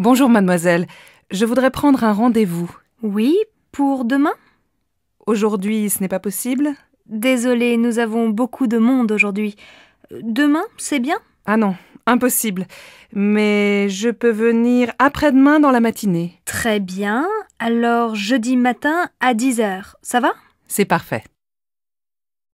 Bonjour mademoiselle, je voudrais prendre un rendez-vous. Oui, pour demain Aujourd'hui, ce n'est pas possible. Désolée, nous avons beaucoup de monde aujourd'hui. Demain, c'est bien Ah non, impossible. Mais je peux venir après-demain dans la matinée. Très bien. Alors jeudi matin à 10h, ça va C'est parfait.